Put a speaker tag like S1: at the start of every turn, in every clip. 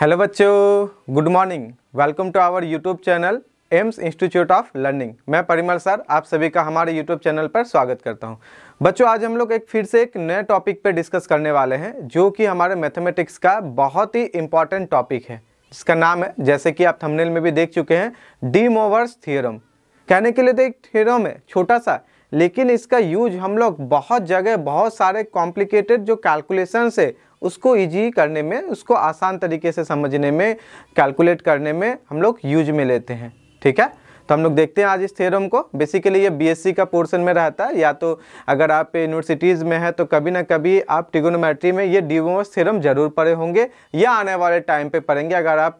S1: Hello बच्चों good morning welcome to our YouTube channel AIMS institute of learning मैं Parimal sir आप सभी का हमारे यूट्यूब चैनल पर स्वागत करता हूं बच्चों आज हम लोग एक फिर से एक नए टॉपिक पर डिस्कस करने वाले हैं जो कि हमारे मैथमेटिक्स का बहुत ही इम्पॉर्टेंट टॉपिक है जिसका नाम है जैसे कि आप थमनेल में भी देख चुके हैं डी मोवर्स थियोरम कहने के लिए तो एक थियोरम है छोटा सा लेकिन इसका यूज हम लोग बहुत जगह बहुत सारे कॉम्प्लिकेटेड जो कैलकुलेशन है उसको ईजी करने में उसको आसान तरीके से समझने में कैलकुलेट करने में हम लोग यूज में लेते हैं ठीक है तो हम लोग देखते हैं आज इस थ्योरम को बेसिकली ये बीएससी का पोर्शन में रहता है या तो अगर आप यूनिवर्सिटीज़ में है तो कभी ना कभी आप टिगोनोमेट्री में ये डिवोस थ्योरम जरूर पढ़े होंगे या आने वाले टाइम पे पढ़ेंगे अगर आप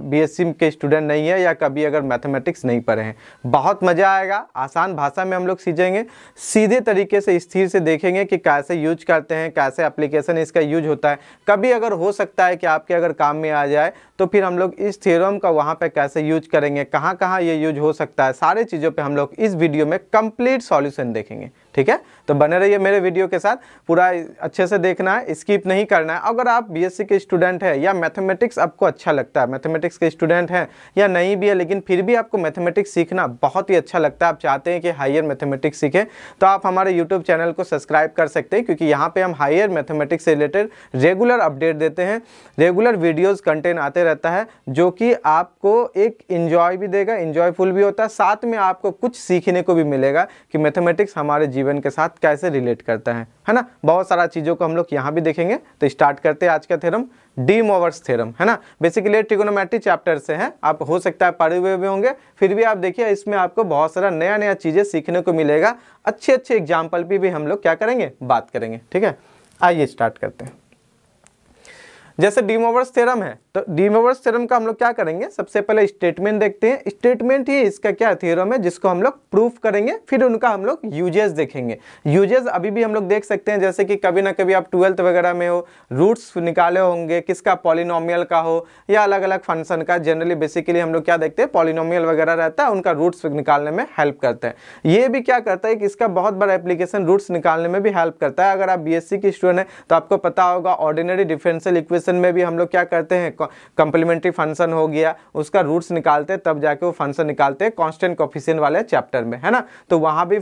S1: बीएससी के स्टूडेंट नहीं हैं या कभी अगर मैथमेटिक्स नहीं पढ़े हैं बहुत मज़ा आएगा आसान भाषा में हम लोग सीखेंगे सीधे तरीके से स्थिर से देखेंगे कि कैसे यूज करते हैं कैसे अप्लीकेशन इसका यूज होता है कभी अगर हो सकता है कि आपके अगर काम में आ जाए तो फिर हम लोग इस थेरम का वहाँ पर कैसे यूज करेंगे कहाँ कहाँ ये यूज हो सकता है सारे चीज़ों पे हम लोग इस वीडियो में कंप्लीट सॉल्यूशन देखेंगे ठीक है तो बने रहिए मेरे वीडियो के साथ पूरा अच्छे से देखना है स्किप नहीं करना है अगर आप बीएससी के स्टूडेंट हैं या मैथमेटिक्स आपको अच्छा लगता है मैथमेटिक्स के स्टूडेंट हैं या नहीं भी है लेकिन फिर भी आपको मैथमेटिक्स सीखना बहुत ही अच्छा लगता है आप चाहते हैं कि हायर मैथमेटिक्स सीखें तो आप हमारे यूट्यूब चैनल को सब्सक्राइब कर सकते हैं क्योंकि यहाँ पर हम हायर मैथमेटिक्स से रिलेटेड रेगुलर अपडेट देते हैं रेगुलर वीडियोज़ कंटेंट आते रहता है जो कि आपको एक इन्जॉय भी देगा इन्जॉयफुल भी होता है साथ में आपको कुछ सीखने को भी मिलेगा कि मैथमेटिक्स हमारे जीवन के साथ कैसे रिलेट करता है है ना बहुत सारा चीज़ों को हम लोग यहाँ भी देखेंगे तो स्टार्ट करते हैं आज का थ्योरम डी मोवर्स थ्योरम है ना बेसिकली ट्रिगोनोमेट्री चैप्टर से है आप हो सकता है पढ़े हुए भी होंगे फिर भी आप देखिए इसमें आपको बहुत सारा नया नया चीज़ें सीखने को मिलेगा अच्छे अच्छे एग्जाम्पल भी, भी हम लोग क्या करेंगे बात करेंगे ठीक है आइए स्टार्ट करते हैं जैसे डीमोवर्स मोवर्स थ्योरम है तो डीमवर्स थ्योरम का हम लोग क्या करेंगे सबसे पहले स्टेटमेंट देखते हैं स्टेटमेंट ही इसका क्या थ्योरम है जिसको हम लोग प्रूफ करेंगे फिर उनका हम लोग यूजेस देखेंगे यूजेस अभी भी हम लोग देख सकते हैं जैसे कि कभी ना कभी आप ट्वेल्थ वगैरह में हो रूट्स निकाले होंगे किसका पॉलिनोमियल का हो या अलग अलग फंक्शन का जनरली बेसिकली हम लोग क्या देखते हैं पॉलिनोमियल वगैरह रहता है उनका रूट्स निकालने में हेल्प करते हैं ये भी क्या करता है कि इसका बहुत बड़ा एप्लीकेशन रूट्स निकालने में भी हेल्प करता है अगर आप बी की स्टूडेंट हैं तो आपको पता होगा ऑर्डिनरी डिफरेंशियल इक्वेशन में भी हम लोग क्या करते हैं कंप्लीमेंट्री फंक्शन हो गया उसका रूट्स निकालते तब जाके वो फंक्शन निकालते हैं कॉन्स्टेंट कॉफिशियन वाले चैप्टर में है ना तो वहाँ भी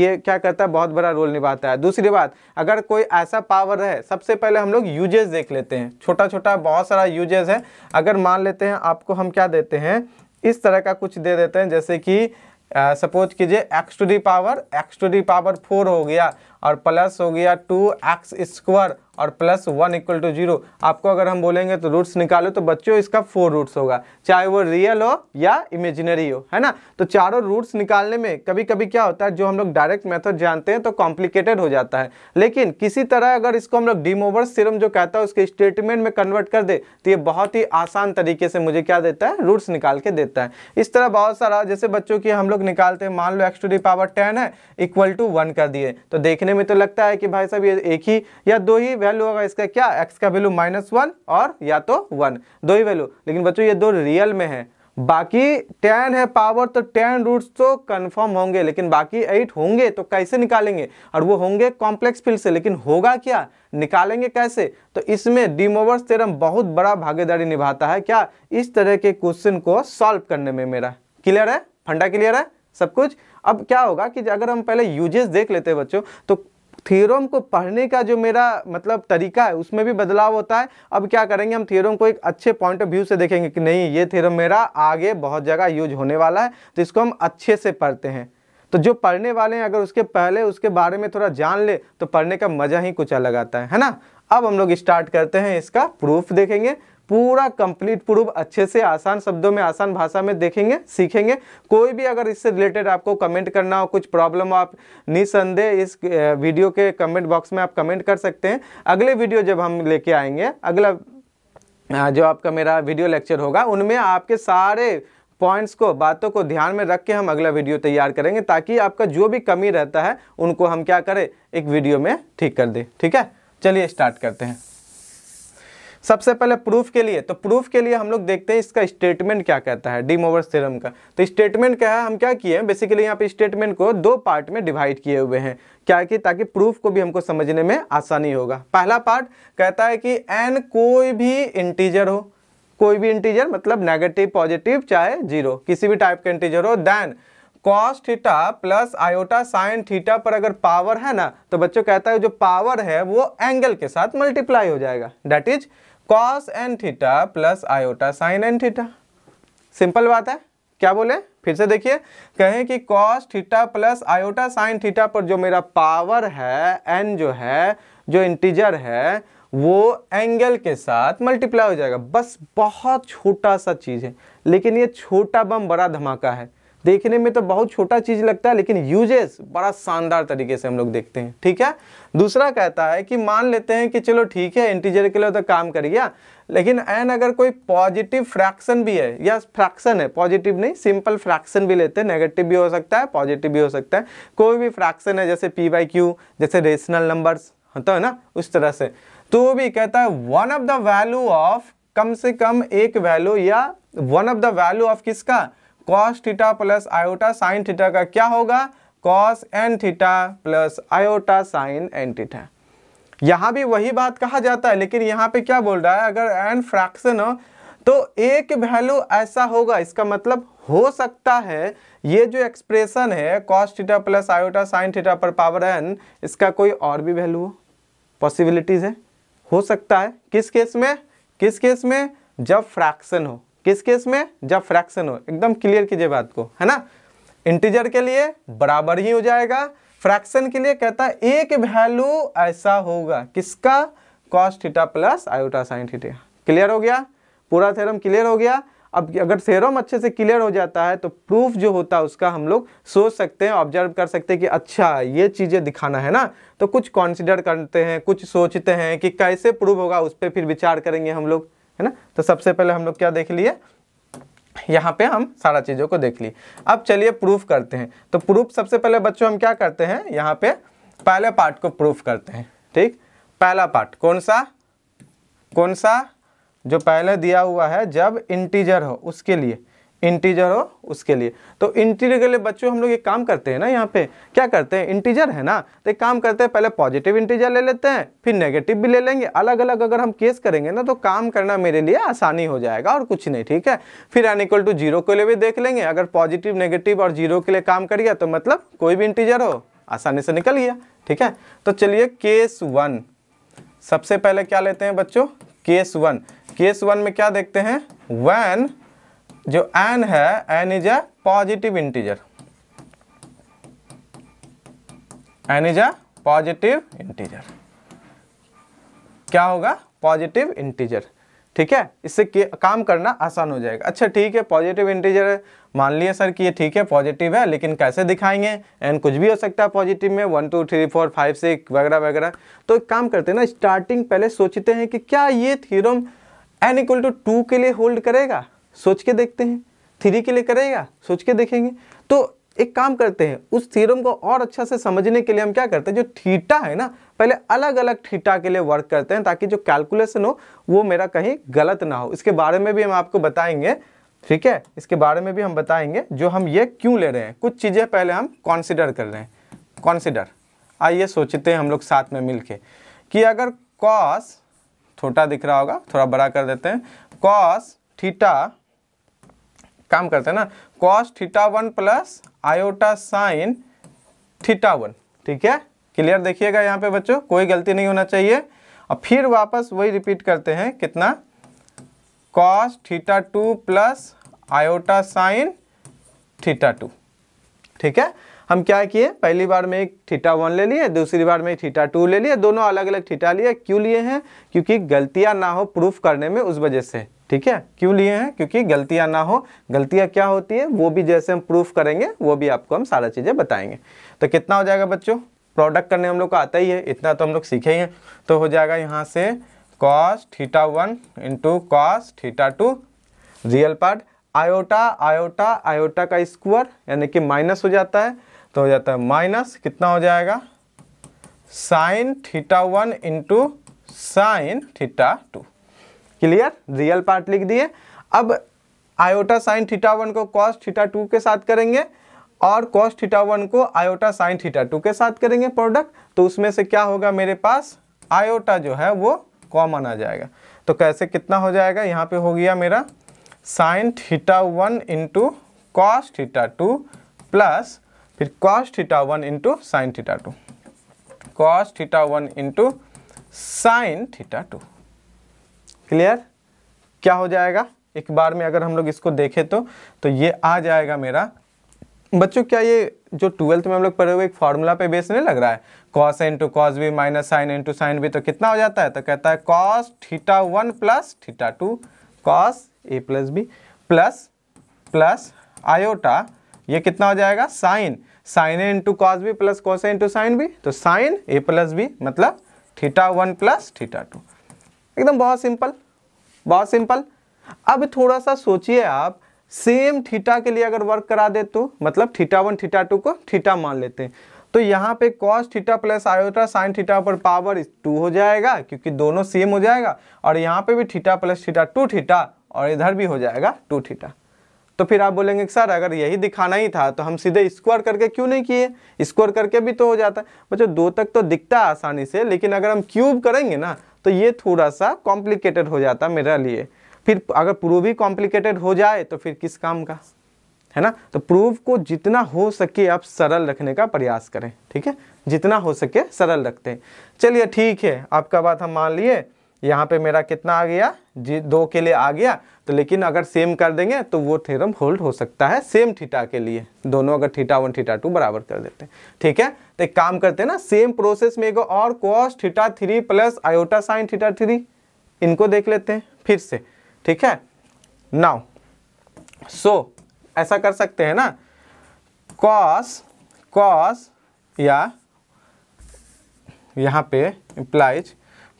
S1: ये क्या करता है बहुत बड़ा रोल निभाता है दूसरी बात अगर कोई ऐसा पावर है सबसे पहले हम लोग यूजेज देख लेते हैं छोटा छोटा बहुत सारा यूजेज है अगर मान लेते हैं आपको हम क्या देते हैं इस तरह का कुछ दे देते हैं जैसे कि सपोज कीजिए x to the power x to the power four हो गया और प्लस हो गया टू एक्स स्क्वायर और plus one equal to zero आपको अगर हम बोलेंगे तो रूट्स निकालो तो बच्चों इसका फोर रूट्स होगा चाहे वो रियल हो या इमेजिनरी हो है ना तो चारों रूट्स निकालने में कभी कभी क्या होता है जो हम लोग डायरेक्ट मेथड जानते हैं तो कॉम्प्लिकेटेड हो जाता है लेकिन किसी तरह अगर इसको हम लोग डिमोवर सिरम जो कहता है उसके स्टेटमेंट में कन्वर्ट कर दे तो ये बहुत ही आसान तरीके से मुझे क्या देता है रूट्स निकाल के देता है इस तरह बहुत सारा जैसे बच्चों की हम लोग निकालते हैं मान लो x to the power ten है इक्वल टू वन कर दिए तो देखने देखने में तो लगता है कि भाई साहब ये एक ही या दो ही वैल्यू होगा इसका क्या एक्स का वैल्यू माइनस वन और या तो वन दो ही वैल्यू लेकिन बच्चों ये दो रियल में है बाकी टेन है पावर तो टेन रूट्स तो कंफर्म होंगे लेकिन बाकी एट होंगे तो कैसे निकालेंगे और वो होंगे कॉम्प्लेक्स फील्ड से लेकिन होगा क्या निकालेंगे कैसे तो इसमें डिमोवर्स थ्योरम बहुत बड़ा भागीदारी निभाता है क्या इस तरह के क्वेश्चन को सॉल्व करने में मेरा क्लियर है फंडा क्लियर है सब कुछ अब क्या होगा कि अगर हम पहले यूजेस देख लेते हैं बच्चों तो थियोरम को पढ़ने का जो मेरा मतलब तरीका है उसमें भी बदलाव होता है अब क्या करेंगे हम थियोरम को एक अच्छे पॉइंट ऑफ व्यू से देखेंगे कि नहीं ये थियोरम मेरा आगे बहुत जगह यूज होने वाला है तो इसको हम अच्छे से पढ़ते हैं तो जो पढ़ने वाले हैं अगर उसके पहले उसके बारे में थोड़ा जान ले तो पढ़ने का मज़ा ही कुछ अलग आता है है ना अब हम लोग स्टार्ट करते हैं इसका प्रूफ देखेंगे पूरा कंप्लीट प्रूफ अच्छे से आसान शब्दों में आसान भाषा में देखेंगे सीखेंगे कोई भी अगर इससे रिलेटेड आपको कमेंट करना हो कुछ प्रॉब्लम हो आप निसंदेह इस वीडियो के कमेंट बॉक्स में आप कमेंट कर सकते हैं अगले वीडियो जब हम लेके आएंगे अगला जो आपका मेरा वीडियो लेक्चर होगा उनमें आपके सारे पॉइंट्स को बातों को ध्यान में रख के हम अगला वीडियो तैयार करेंगे ताकि आपका जो भी कमी रहता है उनको हम क्या करें एक वीडियो में ठीक कर दें ठीक है चलिए स्टार्ट करते हैं सबसे पहले प्रूफ के लिए तो प्रूफ के लिए हम लोग देखते हैं इसका स्टेटमेंट क्या कहता है डीमोवर्स थ्योरम का तो स्टेटमेंट क्या है हम क्या किए हैं बेसिकली यहाँ पे स्टेटमेंट को दो पार्ट में डिवाइड किए हुए हैं क्या कि ताकि प्रूफ को भी हमको समझने में आसानी होगा पहला पार्ट कहता है कि एन कोई भी इंटीजर हो कोई भी इंटीजर मतलब नेगेटिव पॉजिटिव चाहे जीरो किसी भी टाइप का इंटीजर हो then cos theta plus iota sine theta पर अगर पावर है ना तो बच्चों कहता है जो पावर है वो एंगल के साथ मल्टीप्लाई हो जाएगा that is cos N theta plus iota sine N theta simple बात है क्या बोले फिर से देखिए कहें कि cos theta plus iota sine theta पर जो मेरा पावर है एन जो है जो इंटीजर है वो एंगल के साथ मल्टीप्लाई हो जाएगा बस बहुत छोटा सा चीज़ है लेकिन ये छोटा बम बड़ा धमाका है देखने में तो बहुत छोटा चीज़ लगता है लेकिन यूजेस बड़ा शानदार तरीके से हम लोग देखते हैं ठीक है दूसरा कहता है कि मान लेते हैं कि चलो ठीक है इंटीजर के लिए तो काम कर गया लेकिन एन अगर कोई पॉजिटिव फ्रैक्शन भी है या फ्रैक्शन है पॉजिटिव नहीं सिंपल फ्रैक्शन भी लेते हैं नेगेटिव भी हो सकता है पॉजिटिव भी हो सकता है कोई भी फ्रैक्शन है जैसे पी वाई क्यू जैसे रेशनल नंबर्स होता तो है ना उस तरह से तो वो भी कहता है one of the value of कम से कम एक वैल्यू या one of the value of किसका cos theta plus iota sine theta का क्या होगा cos N theta plus iota sine N theta यहाँ भी वही बात कहा जाता है लेकिन यहाँ पे क्या बोल रहा है अगर एन फ्रैक्शन हो तो एक वैल्यू ऐसा होगा इसका मतलब हो सकता है ये जो एक्सप्रेशन है cos theta plus iota sine theta पर पावर एन इसका कोई और भी वैल्यू हो पॉसिबिलिटीज़ है हो सकता है किस केस में किस केस में जब फ्रैक्शन हो किस केस में जब फ्रैक्शन हो एकदम क्लियर कीजिए बात को है ना इंटीजर के लिए बराबर ही हो जाएगा फ्रैक्शन के लिए कहता है एक वैल्यू ऐसा होगा किसका cos theta plus iota sine theta clear हो गया पूरा थेरम क्लियर हो गया अब अगर थेरम अच्छे से क्लियर हो जाता है तो प्रूफ जो होता है उसका हम लोग सोच सकते हैं ऑब्जर्व कर सकते हैं कि अच्छा ये चीज़ें दिखाना है ना तो कुछ कॉन्सिडर करते हैं कुछ सोचते हैं कि कैसे प्रूफ होगा उस पर फिर विचार करेंगे हम लोग है ना तो सबसे पहले हम लोग क्या देख लिए यहाँ पे हम सारा चीज़ों को देख लिए अब चलिए प्रूफ करते हैं तो प्रूफ सबसे पहले बच्चों हम क्या करते हैं यहाँ पे पहले पार्ट को प्रूफ करते हैं ठीक पहला पार्ट कौन सा कौन सा जो पहले दिया हुआ है जब इंटीजर हो उसके लिए इंटीजर हो उसके लिए तो इंटीजर के लिए बच्चों हम लोग ये काम करते हैं ना यहाँ पे क्या करते हैं इंटीजर है ना तो एक काम करते हैं पहले पॉजिटिव इंटीजर ले लेते हैं फिर नेगेटिव भी ले लेंगे अलग अलग अगर हम केस करेंगे ना तो काम करना मेरे लिए आसानी हो जाएगा और कुछ नहीं ठीक है फिर एन इक्वल टू जीरो के लिए भी देख लेंगे अगर पॉजिटिव नेगेटिव और जीरो के लिए काम कर गया तो मतलब कोई भी इंटीजर हो आसानी से निकल गया ठीक है तो चलिए केस वन सबसे पहले क्या लेते हैं बच्चों केस वन केस वन में क्या देखते हैं वन जो एन है n is a positive integer n is a positive integer क्या होगा पॉजिटिव इंटीजर ठीक है इससे काम करना आसान हो जाएगा अच्छा ठीक है पॉजिटिव इंटीजर मान लिए सर कि ये ठीक है पॉजिटिव है लेकिन कैसे दिखाएंगे एन कुछ भी हो सकता है पॉजिटिव में one two three four five six वगैरह वगैरह तो एक काम करते हैं ना स्टार्टिंग पहले सोचते हैं कि क्या ये theorem n equal to two के लिए होल्ड करेगा सोच के देखते हैं थ्री के लिए करेगा सोच के देखेंगे तो एक काम करते हैं उस थ्योरम को और अच्छा से समझने के लिए हम क्या करते हैं जो थीटा है ना पहले अलग अलग थीटा के लिए वर्क करते हैं ताकि जो कैलकुलेशन हो वो मेरा कहीं गलत ना हो इसके बारे में भी हम आपको बताएंगे ठीक है इसके बारे में भी हम बताएंगे जो हम ये क्यों ले रहे हैं कुछ चीज़ें पहले हम कॉन्सिडर कर रहे हैं कॉन्सिडर आइए सोचते हैं हम लोग साथ में मिल के कि अगर कॉस छोटा दिख रहा होगा थोड़ा बड़ा कर देते हैं कॉस थीटा काम करते हैं ना cos theta one plus iota sine theta one ठीक है क्लियर देखिएगा यहाँ पे बच्चों कोई गलती नहीं होना चाहिए और फिर वापस वही रिपीट करते हैं कितना cos theta two plus iota sine theta two ठीक है हम क्या किए पहली बार में एक थीटा वन ले लिए दूसरी बार में एक थीटा टू ले लिए दोनों अलग अलग थीटा लिए क्यों लिए हैं क्योंकि गलतियां ना हो प्रूफ करने में उस वजह से ठीक है क्यों लिए हैं क्योंकि गलतियां ना हो गलतियां क्या होती है वो भी जैसे हम प्रूफ करेंगे वो भी आपको हम सारा चीज़ें बताएंगे तो कितना हो जाएगा बच्चों प्रोडक्ट करने हम लोग को आता ही है इतना तो हम लोग सीखे ही हैं तो हो जाएगा यहाँ से cos theta one into cos theta two real part iota iota iota का स्क्वायर यानी कि माइनस हो जाता है तो हो जाता है माइनस कितना हो जाएगा sine theta one into sine theta two clear real part लिख दिए अब आयोटा साइन थीटा वन को कॉस थीटा टू के साथ करेंगे और कॉस थीटा वन को आयोटा साइन थीटा टू के साथ करेंगे प्रोडक्ट तो उसमें से क्या होगा मेरे पास आयोटा जो है वो कॉमन आ जाएगा तो कैसे कितना हो जाएगा यहाँ पे हो गया मेरा sine theta one into cos theta two plus फिर cos theta one into sine theta two cos theta one into sine theta two clear क्या हो जाएगा एक बार में अगर हम लोग इसको देखें तो तो ये आ जाएगा मेरा बच्चों क्या ये जो ट्वेल्थ में हम लोग पढ़े हुए एक फार्मूला पे बेस नहीं लग रहा है cos into cos B minus sine into sine B तो कितना हो जाता है तो कहता है cos theta one plus theta two cos A plus B plus plus iota ये कितना हो जाएगा sine sine A into cos B plus cos A into sine B तो साइन ए प्लस बी मतलब theta one plus theta two एकदम बहुत simple बहुत simple अब थोड़ा सा सोचिए आप सेम थीटा के लिए अगर वर्क करा दे तो मतलब थीटा वन थीटा टू को थीटा मान लेते हैं तो यहाँ पे cos theta plus iota sine theta पर पावर टू हो जाएगा क्योंकि दोनों सेम हो जाएगा और यहाँ पे भी theta plus theta two theta और इधर भी हो जाएगा टू थीटा तो फिर आप बोलेंगे सर अगर यही दिखाना ही था तो हम सीधे स्क्वायर करके क्यों नहीं किए स्क्वायर करके भी तो हो जाता है बच्चों दो तक तो दिखता है आसानी से लेकिन अगर हम क्यूब करेंगे ना तो ये थोड़ा सा कॉम्प्लिकेटेड हो जाता मेरा लिए फिर अगर प्रूव ही कॉम्प्लिकेटेड हो जाए तो फिर किस काम का है ना तो प्रूफ को जितना हो सके आप सरल रखने का प्रयास करें ठीक है जितना हो सके सरल रखते हैं चलिए ठीक है आपका बात हम मान लिए यहाँ पे मेरा कितना आ गया जी दो के लिए आ गया तो लेकिन अगर सेम कर देंगे तो वो थ्योरम होल्ड हो सकता है सेम थीटा के लिए दोनों अगर थीटा वन थीटा टू बराबर कर देते हैं ठीक है तो एक काम करते हैं ना सेम प्रोसेस में एक और cos theta three plus iota sine theta three इनको देख लेते हैं फिर से ठीक है नाउ सो so, ऐसा कर सकते हैं ना कॉस कॉस या यहाँ पे इम्प्लाइज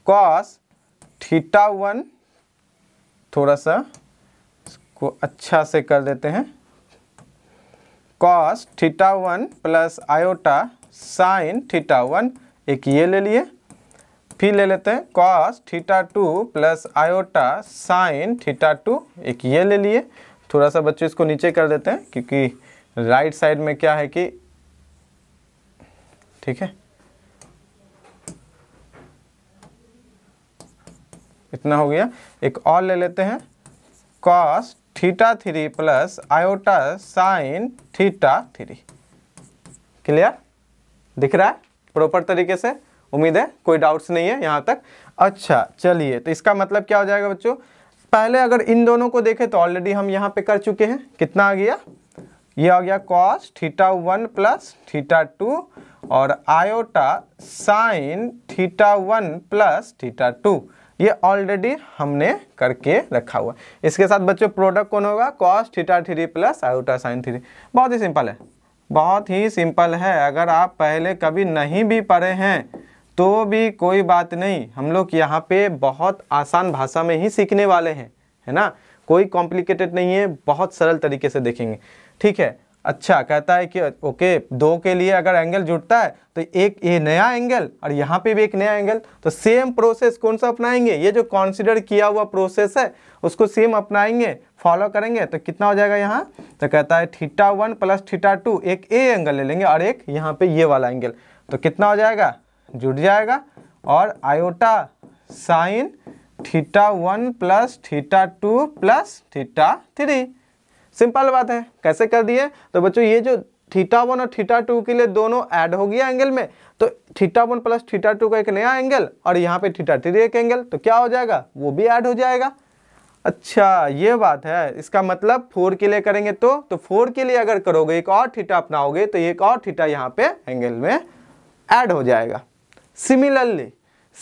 S1: कॉस थीटा वन थोड़ा सा इसको अच्छा से कर देते हैं cos theta one plus iota sine theta one एक ये ले लिए फिर ले लेते हैं cos theta two plus iota sine theta two एक ये ले लिए थोड़ा सा बच्चों इसको नीचे कर देते हैं क्योंकि राइट साइड में क्या है कि ठीक है इतना हो गया एक और ले लेते हैं cos theta three plus iota sine theta three clear दिख रहा है प्रॉपर तरीके से उम्मीद है कोई डाउट्स नहीं है यहाँ तक अच्छा चलिए तो इसका मतलब क्या हो जाएगा बच्चों पहले अगर इन दोनों को देखें तो ऑलरेडी हम यहाँ पे कर चुके हैं कितना आ गया ये आ गया cos theta one plus theta two और iota sine theta one plus theta two ये ऑलरेडी हमने करके रखा हुआ इसके साथ बच्चों प्रोडक्ट कौन होगा cos theta three plus iota sine three बहुत ही सिंपल है बहुत ही सिंपल है अगर आप पहले कभी नहीं भी पढ़े हैं तो भी कोई बात नहीं हम लोग यहाँ पे बहुत आसान भाषा में ही सीखने वाले हैं है ना कोई कॉम्प्लिकेटेड नहीं है बहुत सरल तरीके से देखेंगे ठीक है अच्छा कहता है कि ओके दो के लिए अगर एंगल जुड़ता है तो एक ये नया एंगल और यहाँ पे भी एक नया एंगल तो सेम प्रोसेस कौन सा अपनाएंगे ये जो कॉन्सिडर किया हुआ प्रोसेस है उसको सेम अपनाएंगे फॉलो करेंगे तो कितना हो जाएगा यहाँ तो कहता है theta one plus theta two एक ए एंगल ले लेंगे और एक यहाँ पे ये वाला एंगल तो कितना हो जाएगा जुड़ जाएगा और iota sine theta one plus theta two plus theta three simple बात है कैसे कर दिए तो बच्चों ये जो थीटा वन और थीटा टू के लिए दोनों ऐड हो गया एंगल में तो theta one plus theta two का एक नया एंगल और यहाँ पे थीटा थ्री एक एंगल तो क्या हो जाएगा वो भी ऐड हो जाएगा अच्छा ये बात है इसका मतलब फोर के लिए करेंगे तो तो फोर के लिए अगर करोगे एक और थीटा अपनाओगे तो एक और थीटा यहाँ पे एंगल में ऐड हो जाएगा सिमिलरली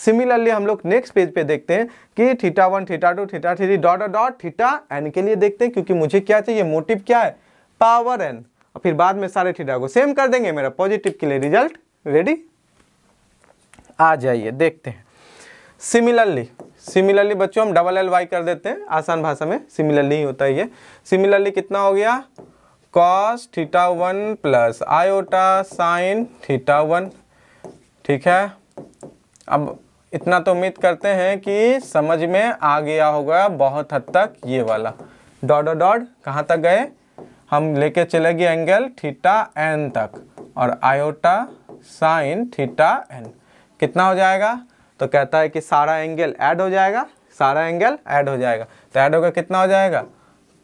S1: सिमिलरली हम लोग नेक्स्ट पेज पे देखते हैं कि theta one theta two theta three dot dot theta n के लिए देखते हैं क्योंकि मुझे क्या चाहिए मोटिव क्या है पावर एन और फिर बाद में सारे थीटा को सेम कर देंगे मेरा पॉजिटिव के लिए रिजल्ट रेडी आ जाइए देखते हैं सिमिलरली सिमिलरली बच्चों हम डबल एल वाई कर देते हैं आसान भाषा में सिमिलरली ही होता है ये सिमिलरली कितना हो गया cos theta one plus iota sine theta one ठीक है अब इतना तो उम्मीद करते हैं कि समझ में आ गया होगा बहुत हद तक ये वाला डॉट डॉट डॉट कहाँ तक गए हम लेके चले गए एंगल थीटा एन तक और आयोटा साइन थीटा एन कितना हो जाएगा तो कहता है कि सारा एंगल ऐड हो जाएगा सारा एंगल ऐड हो जाएगा तो ऐड होगा कितना हो जाएगा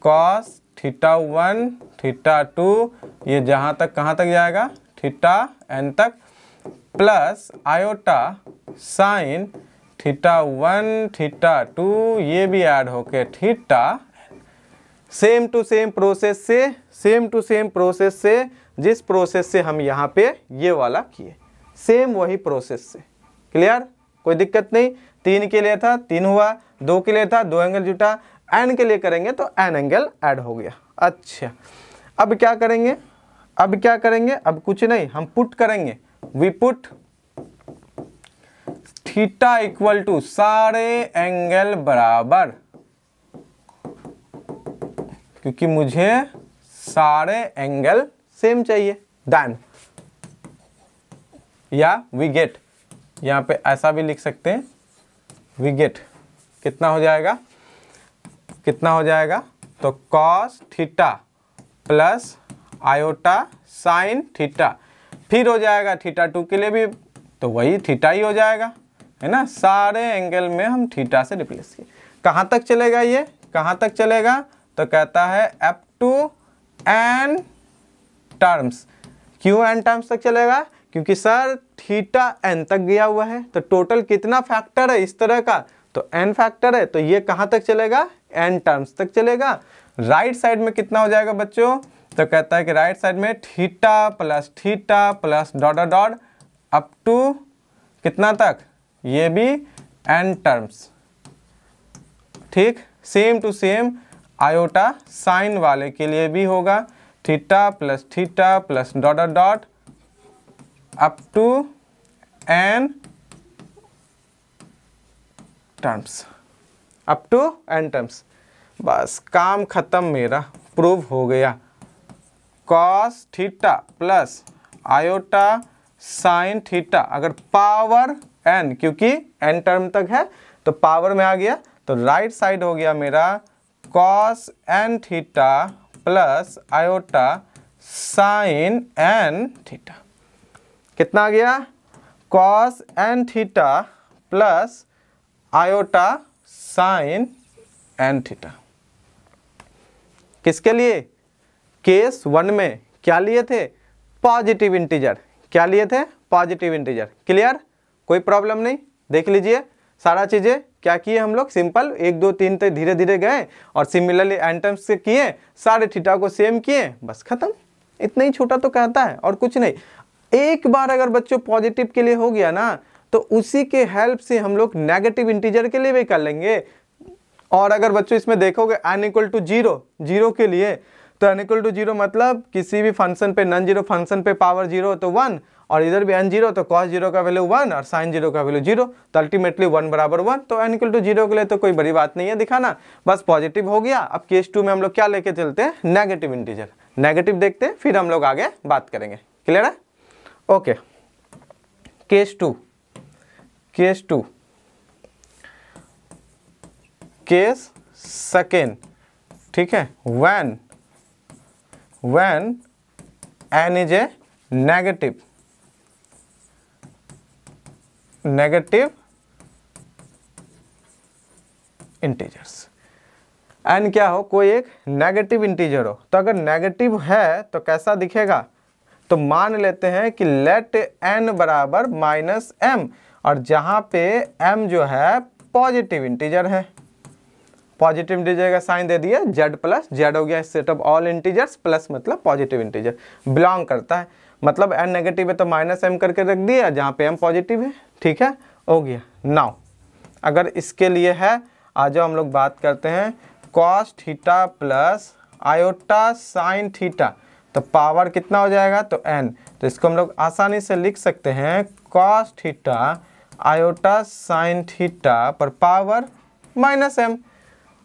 S1: cos theta one theta two ये जहाँ तक कहाँ तक जाएगा थीटा एन तक plus iota sine theta one theta two ये भी ऐड होके theta same to same process से सेम टू सेम प्रोसेस से जिस प्रोसेस से हम यहाँ पे ये वाला किए सेम वही प्रोसेस से क्लियर कोई दिक्कत नहीं तीन के लिए था तीन हुआ दो के लिए था दो एंगल जुटा एन के लिए करेंगे तो एन एंगल ऐड हो गया अच्छा अब क्या करेंगे अब क्या करेंगे अब कुछ नहीं हम पुट करेंगे we put theta equal to सारे एंगल बराबर क्योंकि मुझे सारे एंगल सेम चाहिए डन या वी गेट यहां पे ऐसा भी लिख सकते हैं वी गेट कितना हो जाएगा कितना हो जाएगा तो cos theta plus iota sine theta फिर हो जाएगा थीटा टू के लिए भी तो वही थीटा ही हो जाएगा है ना सारे एंगल में हम थीटा से रिप्लेस किए कहाँ तक चलेगा ये कहाँ तक चलेगा तो कहता है एप टू एन टर्म्स क्यों एन टर्म्स तक चलेगा क्योंकि सर थीटा एन तक गया हुआ है तो टोटल कितना फैक्टर है इस तरह का तो एन फैक्टर है तो ये कहाँ तक चलेगा एन टर्म्स तक चलेगा राइट right साइड में कितना हो जाएगा बच्चों तो कहता है कि राइट साइड में theta plus theta plus dot dot up to कितना तक ये भी एन टर्म्स ठीक same to same iota sine वाले के लिए भी होगा theta plus theta plus dot dot up to n terms up to n terms बस काम ख़त्म मेरा प्रूव हो गया cos theta plus iota sine theta अगर पावर एन क्योंकि एन टर्म तक है तो पावर में आ गया तो राइट साइड हो गया मेरा cos N theta plus iota sine N theta कितना आ गया cos N theta plus iota sine N theta किसके लिए केस वन में क्या लिए थे पॉजिटिव इंटीजर क्या लिए थे पॉजिटिव इंटीजर क्लियर कोई प्रॉब्लम नहीं देख लीजिए सारा चीज़ें क्या किए हम लोग सिंपल एक दो तीन तक तो धीरे धीरे गए और सिमिलरली एंटम्स से किए सारे ठीठा को सेम किए बस खत्म इतना ही छोटा तो कहता है और कुछ नहीं एक बार अगर बच्चों पॉजिटिव के लिए हो गया ना तो उसी के हेल्प से हम लोग नेगेटिव इंटीजर के लिए भी कर लेंगे और अगर बच्चों इसमें देखोगे n equal to zero zero के लिए तो इक्वल टू जीरो मतलब किसी भी फंक्शन पे नन जीरो फंक्शन पे पावर जीरो तो वन और इधर भी एन जीरो तो कॉस जीरो का वैल्यू वन और साइन जीरो का वैल्यू जीरो तो अल्टीमेटली वन बराबर वन तो एन इक्वल टू जीरो के लिए तो कोई बड़ी बात नहीं है दिखाना बस पॉजिटिव हो गया अब केस टू में हम लोग क्या लेके चलते हैं नेगेटिव इंटीजर नेगेटिव देखते हैं फिर हम लोग आगे बात करेंगे क्लियर है okay case two case two case second ठीक है one when n is a negative negative integers n क्या हो कोई एक नेगेटिव इंटीजर हो तो अगर नेगेटिव है तो कैसा दिखेगा तो मान लेते हैं कि लेट n बराबर माइनस एम और जहां पे m जो है पॉजिटिव इंटीजर है पॉजिटिव इंटीजर का साइन दे दिया जेड प्लस जेड हो गया set of all integers plus मतलब पॉजिटिव इंटीजर बिलोंग करता है मतलब एन नेगेटिव है तो माइनस एम करके रख दिया जहाँ पे एम पॉजिटिव है ठीक है हो गया नाउ अगर इसके लिए है आ जाओ हम लोग बात करते हैं cos theta plus iota sine theta तो पावर कितना हो जाएगा तो एन तो इसको हम लोग आसानी से लिख सकते हैं cos theta iota sine theta पर पावर माइनस एम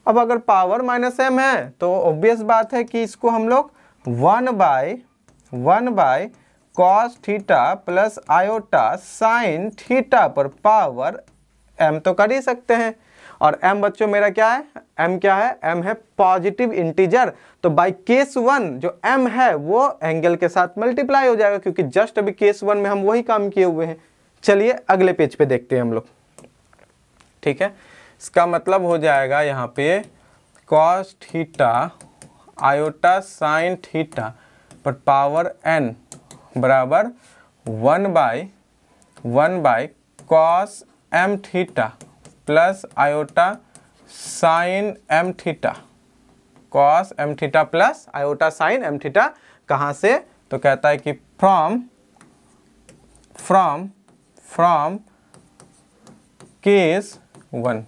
S1: अब अगर पावर माइनस एम है तो ऑब्वियस बात है कि इसको हम लोग one by one by cos theta plus iota sine theta पर पावर एम तो कर ही सकते हैं और एम बच्चों मेरा क्या है एम क्या है एम है पॉजिटिव इंटीजर तो बाय केस वन जो एम है वो एंगल के साथ मल्टीप्लाई हो जाएगा क्योंकि जस्ट अभी केस वन में हम वही काम किए हुए हैं चलिए अगले पेज पे देखते हैं हम लोग ठीक है इसका मतलब हो जाएगा यहाँ पे cos theta iota sine theta पर पावर एन बराबर one by one by cos M theta plus iota sine M theta cos M theta plus iota sine M theta कहाँ से तो कहता है कि from from from case one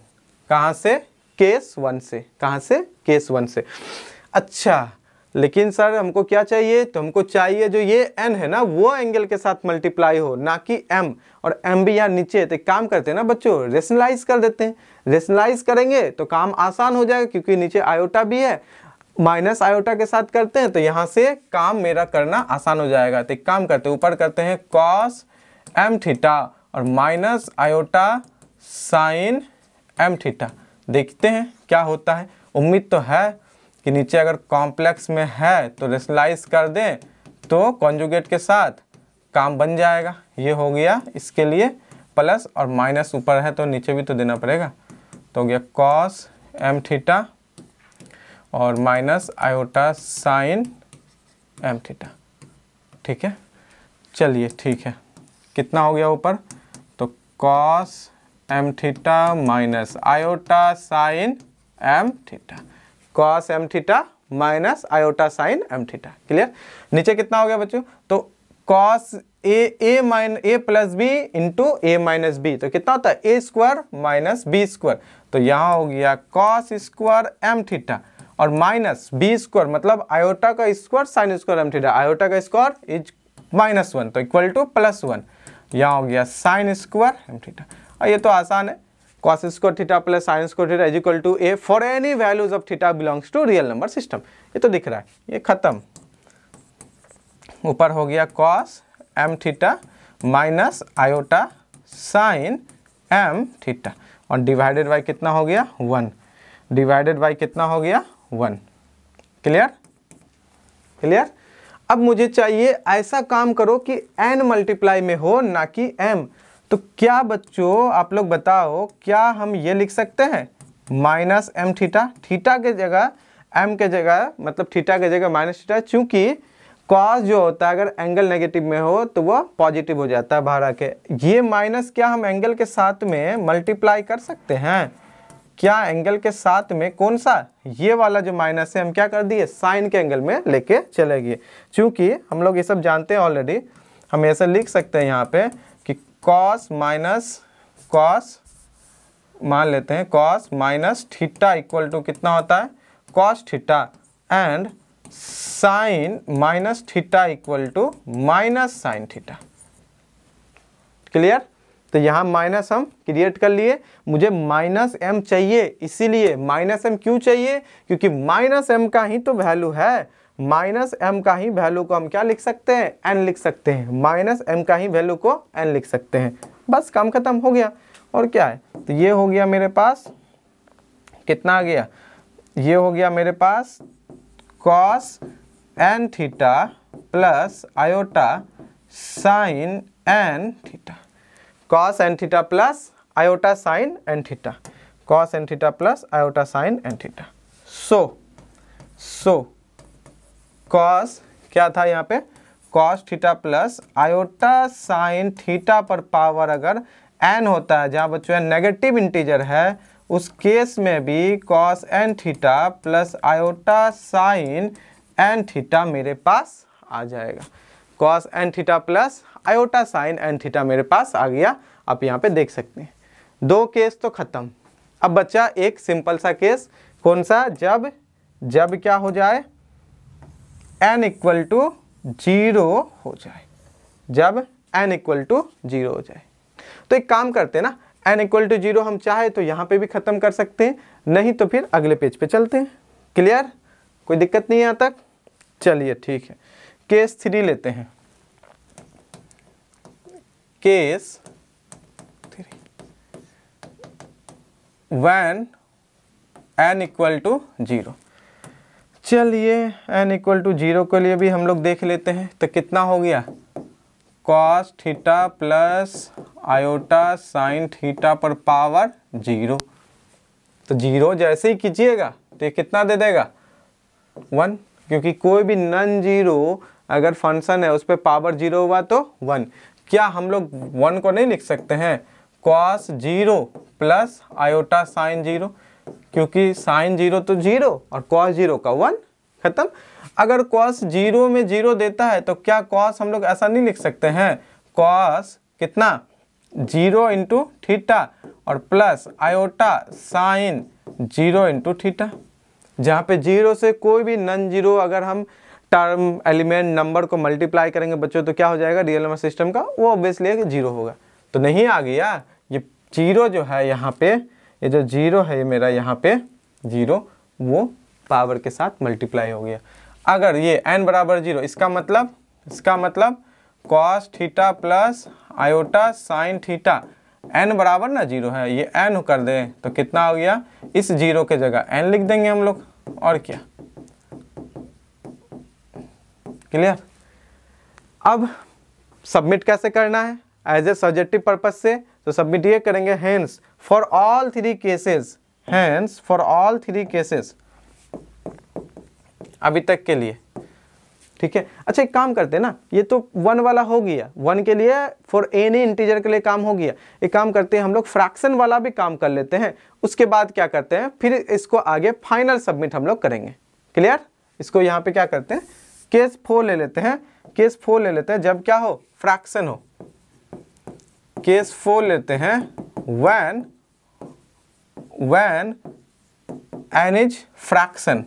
S1: कहाँ से केस वन से कहाँ से केस वन से अच्छा लेकिन सर हमको क्या चाहिए तो हमको चाहिए जो ये एन है ना वो एंगल के साथ मल्टीप्लाई हो ना कि एम और एम भी यहाँ नीचे तो काम करते हैं ना बच्चों रेशनलाइज कर देते हैं रेशनलाइज करेंगे तो काम आसान हो जाएगा क्योंकि नीचे आयोटा भी है माइनस आयोटा के साथ करते हैं तो यहाँ से काम मेरा करना आसान हो जाएगा तो एक काम करते ऊपर करते हैं कॉस एम थीटा और minus iota sine M theta देखते हैं क्या होता है उम्मीद तो है कि नीचे अगर कॉम्प्लेक्स में है तो रेशनलाइज कर दें तो कॉन्जुगेट के साथ काम बन जाएगा ये हो गया इसके लिए प्लस और माइनस ऊपर है तो नीचे भी तो देना पड़ेगा तो हो गया कॉस एम थीटा और minus iota sine M theta ठीक है चलिए ठीक है कितना हो गया ऊपर तो cos M theta minus iota sine M theta cos M theta minus iota sine M theta clear नीचे कितना हो गया बच्चों तो cos A A mine A plus B into A minus B तो कितना होता है A square minus B square तो यहाँ हो गया कॉस स्क्वायर एम थीटा और माइनस बी स्क्वायर मतलब आयोटा का square sine square M theta iota का स्क्वायर इज माइनस वन तो इक्वल टू प्लस वन यहाँ हो गया साइन स्क्वायर एम थीटा और ये तो आसान है cos square theta plus sin square theta is equal to A for any values of theta belongs to real number system ये तो दिख रहा है ये ख़त्म ऊपर हो गया cos M theta minus iota sine M theta और डिवाइडेड बाई कितना हो गया वन डिवाइडेड बाई कितना हो गया वन क्लियर क्लियर अब मुझे चाहिए ऐसा काम करो कि एन मल्टीप्लाई में हो ना कि एम तो क्या बच्चों आप लोग बताओ क्या हम ये लिख सकते हैं माइनस एम थीटा थीटा के जगह एम के जगह मतलब थीटा के जगह माइनस थीटा चूँकि कॉस जो होता है अगर एंगल नेगेटिव में हो तो वह पॉजिटिव हो जाता है भाड़ा के ये माइनस क्या हम एंगल के साथ में मल्टीप्लाई कर सकते हैं क्या एंगल के साथ में कौन सा ये वाला जो माइनस है हम क्या कर दिए साइन के एंगल में लेके चले गए चूँकि हम लोग ये सब जानते हैं ऑलरेडी हम ऐसा लिख सकते हैं यहाँ पे कॉस माइनस कॉस मान लेते हैं cos minus theta equal to कितना होता है cos theta and sine minus theta equal to minus sine theta clear तो यहाँ माइनस हम क्रिएट कर लिए मुझे माइनस एम चाहिए इसीलिए माइनस एम क्यों चाहिए क्योंकि माइनस एम का ही तो वैल्यू है माइनस एम का ही वैल्यू को हम क्या लिख सकते हैं एन लिख सकते हैं माइनस एम का ही वैल्यू को एन लिख सकते हैं बस काम खत्म हो गया और क्या है तो ये हो गया मेरे पास कितना आ गया ये हो गया मेरे पास cos N theta plus iota sine N theta cos N theta plus iota sine N theta cos N theta plus iota sine N theta so so cos क्या था यहाँ पे cos theta plus iota sine theta पर power अगर N होता है जहाँ बच्चों नेगेटिव इंटीजर है उस केस में भी cos N theta plus iota sine N theta मेरे पास आ जाएगा cos N theta plus iota sine N theta मेरे पास आ गया आप यहाँ पे देख सकते हैं दो केस तो ख़त्म अब बच्चा एक सिंपल सा केस कौन सा जब जब क्या हो जाए एन इक्वल टू जीरो हो जाए जब एन इक्वल टू जीरो हो जाए तो एक काम करते हैं ना एन इक्वल टू जीरो हम चाहे तो यहाँ पे भी ख़त्म कर सकते हैं नहीं तो फिर अगले पेज पे चलते हैं क्लियर कोई दिक्कत नहीं है यहाँ तक चलिए ठीक है केस थ्री लेते हैं case three when N equal to zero चलिए एन इक्वल टू जीरो के लिए भी हम लोग देख लेते हैं तो कितना हो गया cos theta plus iota sine theta पर पावर जीरो तो जीरो जैसे ही कीजिएगा तो ये कितना दे देगा वन क्योंकि कोई भी नन जीरो अगर फंक्शन है उस पर पावर जीरो हुआ तो वन क्या हम लोग वन को नहीं लिख सकते हैं cos zero plus iota sine zero क्योंकि साइन जीरो तो जीरो और कॉस जीरो का वन खत्म अगर कॉस जीरो में जीरो देता है तो क्या कॉस हम लोग ऐसा नहीं लिख सकते हैं कॉस कितना जीरो इंटू थीटा और plus iota sine zero into theta जहाँ पे जीरो से कोई भी नन जीरो अगर हम टर्म एलिमेंट नंबर को मल्टीप्लाई करेंगे बच्चों तो क्या हो जाएगा रियल नंबर सिस्टम का वो ऑब्वियसली जीरो होगा तो नहीं आ गया ये जीरो जो है यहाँ पे ये जो जीरो है ये मेरा यहाँ पे जीरो वो पावर के साथ मल्टीप्लाई हो गया अगर ये एन बराबर जीरो इसका मतलब इसका मतलब cos theta plus iota sine theta N बराबर ना जीरो है ये एन कर दें तो कितना हो गया इस जीरो के जगह एन लिख देंगे हम लोग और क्या क्लियर अब सबमिट कैसे करना है एज ए सब्जेक्टिव पर्पज से तो ये करेंगे hence for all three cases hence for all three cases अभी तक के लिए ठीक है अच्छा एक काम करते हैं ना ये तो वन वाला हो गया वन के लिए फॉर एनी इंटीजर के लिए काम हो गया एक काम करते हैं हम लोग फ्रैक्शन वाला भी काम कर लेते हैं उसके बाद क्या करते हैं फिर इसको आगे फाइनल सबमिट हम लोग करेंगे क्लियर इसको यहाँ पे क्या करते हैं केस फोर ले लेते हैं केस फोर ले लेते हैं जब क्या हो फ्रैक्शन हो केस फोर लेते हैं when when N is fraction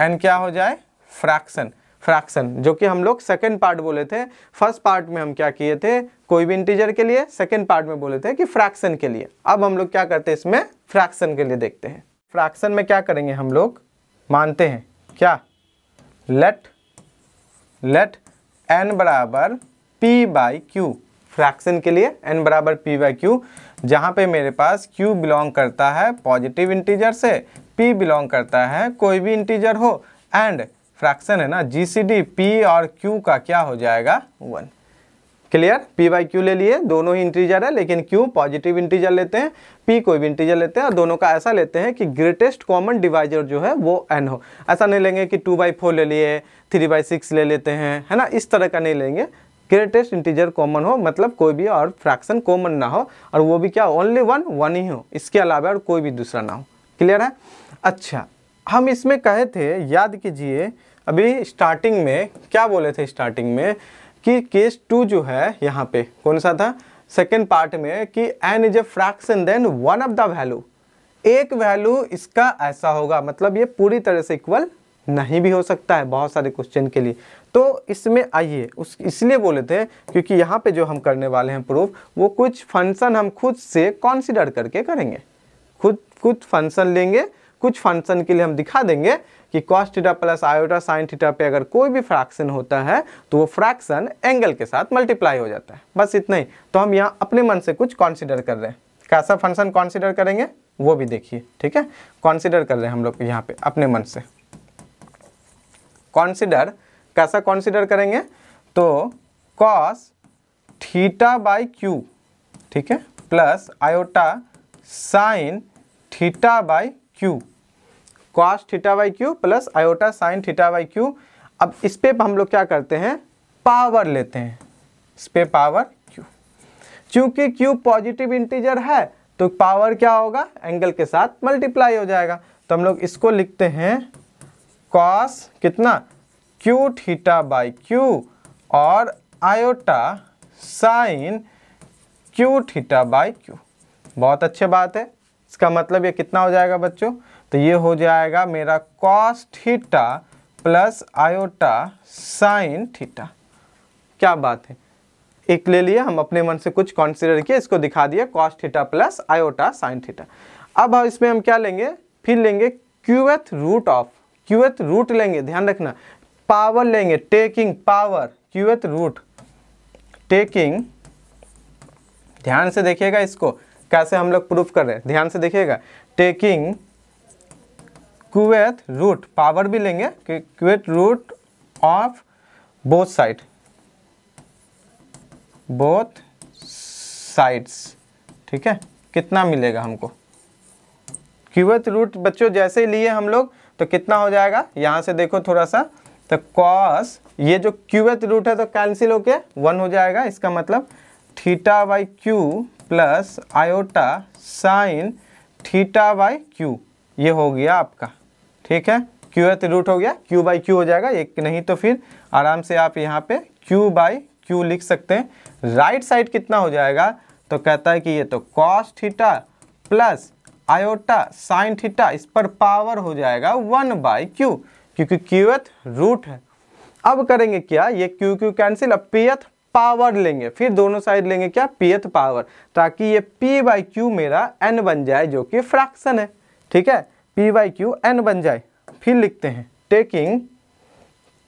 S1: N क्या हो जाए फ्रैक्शन फ्रैक्शन जो कि हम लोग सेकेंड पार्ट बोले थे फर्स्ट पार्ट में हम क्या किए थे कोई भी इंटीजर के लिए सेकेंड पार्ट में बोले थे कि फ्रैक्शन के लिए अब हम लोग क्या करते हैं इसमें फ्रैक्शन के लिए देखते हैं फ्रैक्शन में क्या करेंगे हम लोग मानते हैं क्या लेट लेट एन बराबर पी बाई क्यू फ्रैक्शन के लिए एन बराबर पी बाई क्यू जहाँ पे मेरे पास क्यू बिलोंग करता है पॉजिटिव इंटीजर से पी बिलोंग करता है कोई भी इंटीजर हो एंड फ्रैक्शन है ना जी सी डी पी और क्यू का क्या हो जाएगा one clear P by Q ले लिए दोनों ही इंटीजर है लेकिन q पॉजिटिव इंटीजर लेते हैं पी कोई भी इंटीजर लेते हैं और दोनों का ऐसा लेते हैं कि ग्रेटेस्ट कॉमन डिवाइजर जो है वो एन हो ऐसा नहीं लेंगे कि टू बाई फोर ले लिए थ्री बाई सिक्स ले लेते हैं है ना इस तरह का नहीं लेंगे ग्रेटेस्ट इंटीजर कॉमन हो मतलब कोई भी और फ्रैक्शन कॉमन ना हो और वो भी क्या ओनली वन वन ही हो इसके अलावा और कोई भी दूसरा ना हो क्लियर है अच्छा हम इसमें कहे थे याद कीजिए अभी स्टार्टिंग में क्या बोले थे स्टार्टिंग में कि केस टू जो है यहाँ पे कौन सा था सेकेंड पार्ट में कि N is a fraction then one of the value एक वैल्यू इसका ऐसा होगा मतलब ये पूरी तरह से इक्वल नहीं भी हो सकता है बहुत सारे क्वेश्चन के लिए तो इसमें आइए उस इसलिए बोले थे क्योंकि यहाँ पे जो हम करने वाले हैं प्रूफ वो कुछ फंक्शन हम खुद से कॉन्सिडर करके करेंगे खुद खुद फंक्शन लेंगे कुछ फंक्शन के लिए हम दिखा देंगे कि cos theta plus iota sine theta पे अगर कोई भी फ्रैक्शन होता है तो वो फ्रैक्शन एंगल के साथ मल्टीप्लाई हो जाता है बस इतना ही तो हम यहाँ अपने मन से कुछ कॉन्सिडर कर रहे हैं कैसा फंक्शन कॉन्सिडर करेंगे वो भी देखिए ठीक है कॉन्सिडर कर रहे हैं हम लोग यहाँ पे अपने मन से कॉन्सिडर कैसा कॉन्सिडर करेंगे तो कॉस थीटा बाई क्यू ठीक है plus iota sine theta by Q cos theta by Q plus iota sine theta by Q अब इस पे हम लोग क्या करते हैं पावर लेते हैं इस पे पावर क्यू चूँकि क्यू पॉजिटिव इंटीजर है तो पावर क्या होगा एंगल के साथ मल्टीप्लाई हो जाएगा तो हम लोग इसको लिखते हैं कॉस कितना क्यू थीटा बाई क्यू और iota sine Q theta by Q बहुत अच्छे बात है इसका मतलब ये कितना हो जाएगा बच्चों तो ये हो जाएगा मेरा cos theta plus iota sine theta क्या बात है एक ले लिए हम अपने मन से कुछ कॉन्सिडर किए इसको दिखा दिए cos theta plus iota sine theta अब हम इसमें हम क्या लेंगे फिर लेंगे Qth root of Qth root लेंगे ध्यान रखना पावर लेंगे taking power Qth root taking ध्यान से देखिएगा इसको कैसे हम लोग प्रूफ कर रहे हैं ध्यान से देखिएगा टेकिंग क्यूएथ रूट पावर भी लेंगे Qth root of both side both sides ठीक है कितना मिलेगा हमको क्यूएथ रूट बच्चों जैसे लिए हम लोग तो कितना हो जाएगा यहाँ से देखो थोड़ा सा तो कॉस ये जो क्यूएथ रूट है तो कैंसिल होके वन हो जाएगा इसका मतलब theta by Q plus iota sine theta by Q ये हो गया आपका ठीक है क्यूएथ रूट हो गया क्यू बाई क्यू हो जाएगा एक नहीं तो फिर आराम से आप यहाँ पे क्यू बाई क्यू लिख सकते हैं राइट साइड कितना हो जाएगा तो कहता है कि ये तो cos theta plus iota sine theta इस पर पावर हो जाएगा वन बाई क्यू क्योंकि क्यूएथ रूट है अब करेंगे क्या ये क्यू क्यू कैंसिल अब पीएथ पावर लेंगे फिर दोनों साइड लेंगे क्या पीएथ पावर ताकि ये पी बाई क्यू मेरा एन बन जाए जो कि फ्रैक्शन है ठीक है पी बाई क्यू एन बन जाए फिर लिखते हैं टेकिंग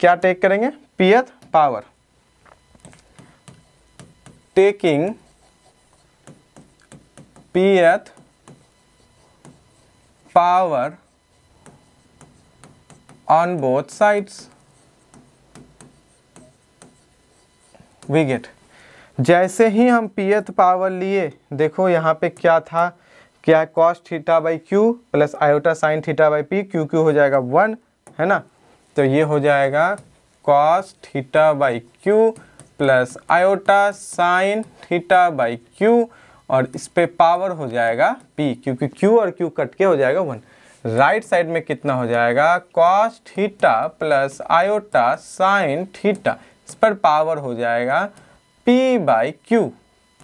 S1: क्या टेक करेंगे Pth power taking Pth power on both sides. We get जैसे ही हम पीएथ पावर लिए देखो यहाँ पे क्या था क्या है cos theta by Q plus iota sine theta by P Q Q हो जाएगा वन है ना तो ये हो जाएगा cos theta by Q plus iota sine theta by Q और इस पर पावर हो जाएगा पी क्योंकि क्यू और क्यू कट के हो जाएगा वन राइट right साइड में कितना हो जाएगा cos theta plus iota sine theta इस पर पावर हो जाएगा पी बाई क्यू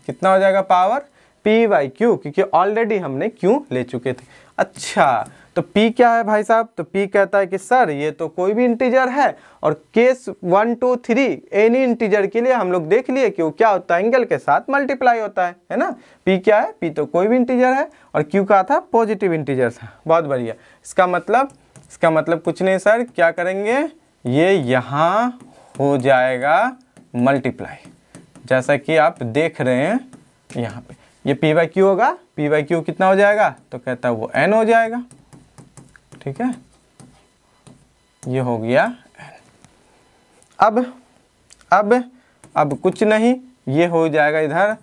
S1: कितना हो जाएगा पावर पी बाई क्यू क्योंकि ऑलरेडी हमने क्यू ले चुके थे अच्छा तो पी क्या है भाई साहब तो पी कहता है कि सर ये तो कोई भी इंटीजर है और case one two three any integer के लिए हम लोग देख लिए कि वो क्या होता है एंगल के साथ मल्टीप्लाई होता है है ना पी क्या है पी तो कोई भी इंटीजर है और क्यू कहा था पॉजिटिव इंटीजर था बहुत बढ़िया इसका मतलब इसका मतलब कुछ नहीं सर क्या करेंगे ये यहाँ हो जाएगा मल्टीप्लाई जैसा कि आप देख रहे हैं यहाँ पे ये पी वाई क्यू होगा पी वाई क्यू कितना हो जाएगा तो कहता है वो एन हो जाएगा ठीक है ये हो गया एन अब अब अब कुछ नहीं ये हो जाएगा इधर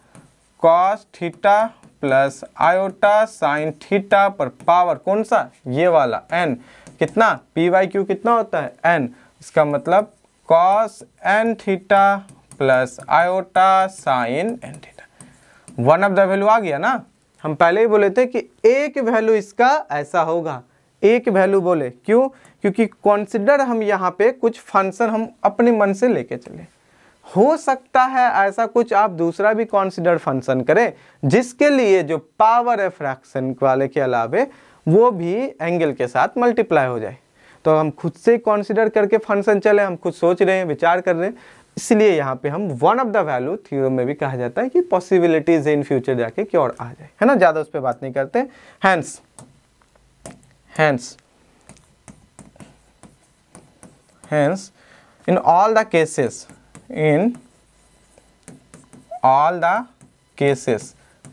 S1: cos theta plus iota sine theta पर पावर कौन सा ये वाला एन कितना पी वाई क्यू कितना होता है एन इसका मतलब cos N theta plus iota sine N theta one of the value आ गया ना हम पहले ही बोले थे कि एक वैल्यू इसका ऐसा होगा एक वैल्यू बोले क्यों क्योंकि कॉन्सिडर हम यहाँ पे कुछ फंक्शन हम अपने मन से लेके चले हो सकता है ऐसा कुछ आप दूसरा भी कॉन्सिडर फंक्शन करें जिसके लिए जो पावर है फ्रैक्शन वाले के अलावे वो भी एंगल के साथ मल्टीप्लाई हो जाए तो हम खुद से कॉन्सिडर करके फंक्शन चले हम खुद सोच रहे हैं विचार कर रहे हैं इसलिए यहाँ पे हम one of the value theorem में भी कहा जाता है कि पॉसिबिलिटीज इन फ्यूचर जाके क्योर आ जाए है ना ज़्यादा उस पर बात नहीं करते hence Hence, hence in all the cases, in all the cases,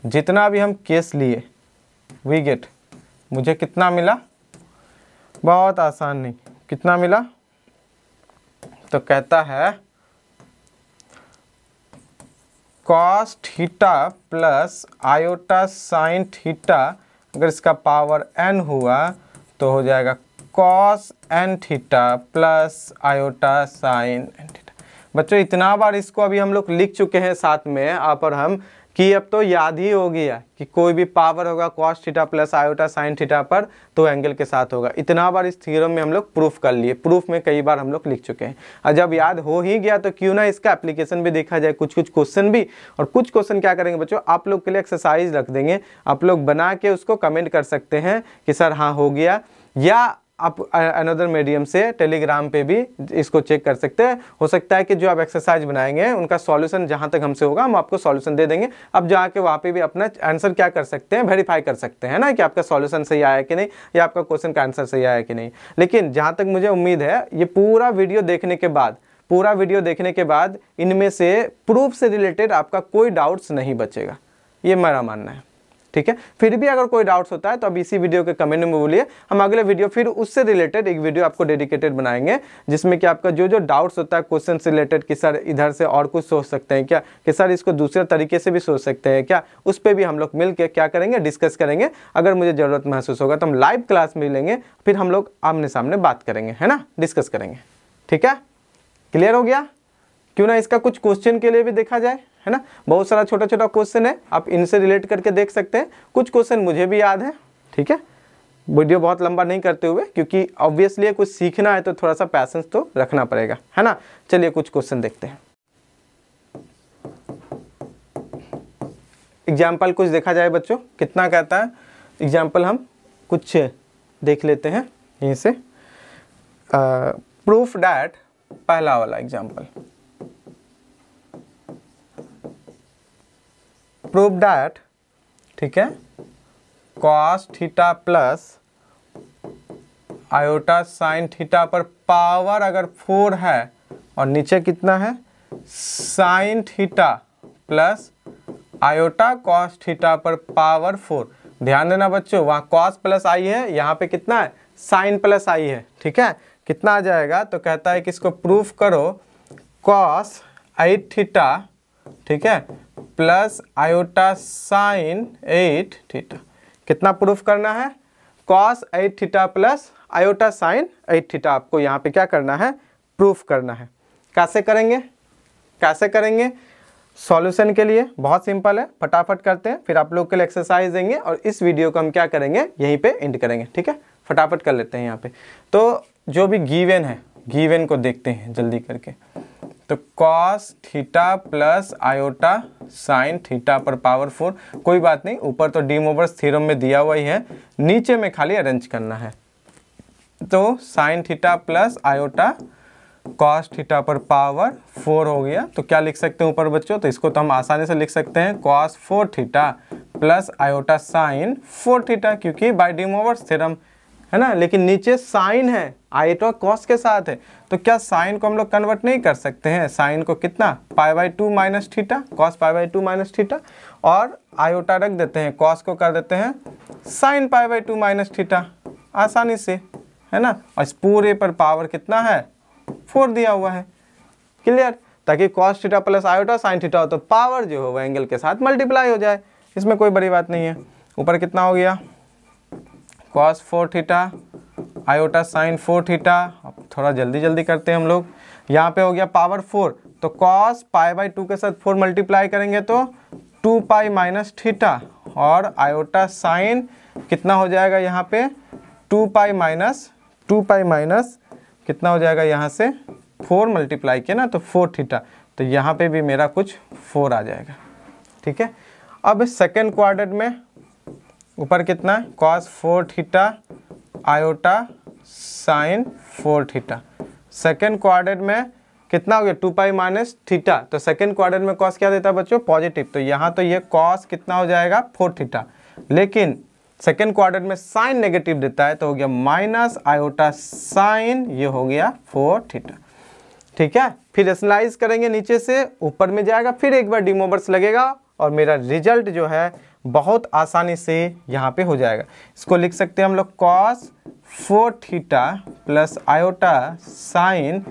S1: जितना भी हम केस लिए वी गेट मुझे कितना मिला बहुत आसान नहीं कितना मिला तो कहता है cos theta plus iota sine theta अगर इसका पावर एन हुआ तो हो जाएगा cos N theta plus iota sine N theta बच्चों इतना बार इसको अभी हम लोग लिख चुके हैं साथ में आप और हम कि अब तो याद ही हो गया कि कोई भी पावर होगा cos theta plus iota sine theta पर तो एंगल के साथ होगा इतना बार इस थ्योरम में हम लोग प्रूफ कर लिए प्रूफ में कई बार हम लोग लिख चुके हैं और जब याद हो ही गया तो क्यों ना इसका एप्लीकेशन भी देखा जाए कुछ कुछ क्वेश्चन भी और कुछ क्वेश्चन क्या करेंगे बच्चों आप लोग के लिए एक्सरसाइज रख देंगे आप लोग बना के उसको कमेंट कर सकते हैं कि सर हाँ हो गया या आप अनदर मीडियम से टेलीग्राम पे भी इसको चेक कर सकते हैं हो सकता है कि जो आप एक्सरसाइज बनाएंगे उनका सॉल्यूशन जहाँ तक हमसे होगा हम आपको सॉल्यूशन दे देंगे अब जाके वहाँ पे भी अपना आंसर क्या कर सकते हैं वेरीफाई कर सकते हैं ना कि आपका सॉल्यूशन सही आया कि नहीं या आपका क्वेश्चन का आंसर सही आया कि नहीं लेकिन जहाँ तक मुझे उम्मीद है ये पूरा वीडियो देखने के बाद पूरा वीडियो देखने के बाद इनमें से प्रूफ से रिलेटेड आपका कोई डाउट्स नहीं बचेगा ये मेरा मानना है ठीक है फिर भी अगर कोई डाउट्स होता है तो अब इसी वीडियो के कमेंट में बोलिए हम अगले वीडियो फिर उससे रिलेटेड एक वीडियो आपको डेडिकेटेड बनाएंगे जिसमें कि आपका जो जो डाउट्स होता है क्वेश्चन से रिलेटेड कि सर इधर से और कुछ सोच सकते हैं क्या कि सर इसको दूसरे तरीके से भी सोच सकते हैं क्या उस पर भी हम लोग मिल के क्या करेंगे डिस्कस करेंगे अगर मुझे ज़रूरत महसूस होगा तो हम लाइव क्लास में लेंगे फिर हम लोग आमने सामने बात करेंगे है ना डिस्कस करेंगे ठीक है क्लियर हो गया क्यों ना इसका कुछ क्वेश्चन के लिए भी देखा जाए है ना बहुत सारा छोटा छोटा क्वेश्चन है आप इनसे रिलेट करके देख सकते हैं कुछ क्वेश्चन मुझे भी याद है ठीक है वीडियो बहुत लंबा नहीं करते हुए क्योंकि ऑब्वियसली कुछ सीखना है तो थोड़ा सा पैसेंस तो रखना पड़ेगा है ना चलिए कुछ क्वेश्चन देखते हैं एग्जाम्पल कुछ देखा जाए बच्चों कितना कहता है एग्जाम्पल हम कुछ देख लेते हैं यहीं से प्रूफ डैट पहला वाला एग्जाम्पल प्रूव डैट ठीक है cos theta plus iota sine theta पर पावर अगर फोर है और नीचे कितना है sine theta plus iota cos theta पर पावर फोर ध्यान देना बच्चों वहाँ कॉस प्लस आई है यहाँ पे कितना है साइन प्लस आई है ठीक है कितना आ जाएगा तो कहता है कि इसको प्रूफ करो कॉस आई थीटा ठीक है plus iota sine eight theta कितना प्रूफ करना है cos eight theta plus iota sine eight theta आपको यहाँ पे क्या करना है प्रूफ करना है कैसे करेंगे कैसे करेंगे सॉल्यूशन के लिए बहुत सिंपल है फटाफट करते हैं फिर आप लोग के लिए एक्सरसाइज देंगे और इस वीडियो को हम क्या करेंगे यहीं पे एंड करेंगे ठीक है फटाफट कर लेते हैं यहाँ पे तो जो भी गीवन है गीवन को देखते हैं जल्दी करके तो cos theta plus iota sine theta पर पावर फोर कोई बात नहीं ऊपर तो डी मोबर्स थीरम में दिया हुआ ही है नीचे में खाली अरेंज करना है तो sine theta plus iota cos theta पर पावर फोर हो गया तो क्या लिख सकते हैं ऊपर बच्चों तो इसको तो हम आसानी से लिख सकते हैं cos four theta plus iota sine four theta क्योंकि बाई डी मोवर्स थीरम है ना लेकिन नीचे साइन है आइटो कॉस के साथ है तो क्या साइन को हम लोग कन्वर्ट नहीं कर सकते हैं साइन को कितना pi by two minus theta cos pi by two minus theta और आयोटा रख देते हैं कॉस को कर देते हैं sine pi by two minus theta आसानी से है ना और इस पूरे पर पावर कितना है फोर दिया हुआ है क्लियर ताकि cos theta plus iota sine theta हो तो पावर जो हो वह एंगल के साथ मल्टीप्लाई हो जाए इसमें कोई बड़ी बात नहीं है ऊपर कितना हो गया cos four theta iota sine four theta अब थोड़ा जल्दी जल्दी करते हैं हम लोग यहाँ पे हो गया पावर फोर तो कॉस पाई बाई टू के साथ फोर मल्टीप्लाई करेंगे तो टू पाई माइनस थीटा और आयोटा साइन कितना हो जाएगा यहाँ पे two pi minus two pi minus कितना हो जाएगा यहाँ से फोर मल्टीप्लाई किया ना तो फोर थीटा तो यहाँ पे भी मेरा कुछ फोर आ जाएगा ठीक है अब सेकेंड क्वार्टर में ऊपर कितना है cos four theta iota sine four theta second quarter में कितना हो गया टू पाई माइनस थीटा तो सेकेंड क्वार्टर में कॉस क्या देता है बच्चों पॉजिटिव तो यहाँ तो ये कॉस कितना हो जाएगा फोर थीटा लेकिन सेकेंड क्वार्टर में साइन नेगेटिव देता है तो हो गया माइनस आयोटा साइन ये हो गया फोर थीटा ठीक है फिर रेशनलाइज करेंगे नीचे से ऊपर में जाएगा फिर एक बार डिमोबर्स लगेगा और मेरा रिजल्ट जो है बहुत आसानी से यहाँ पे हो जाएगा इसको लिख सकते हैं हम लोग cos four theta plus iota sine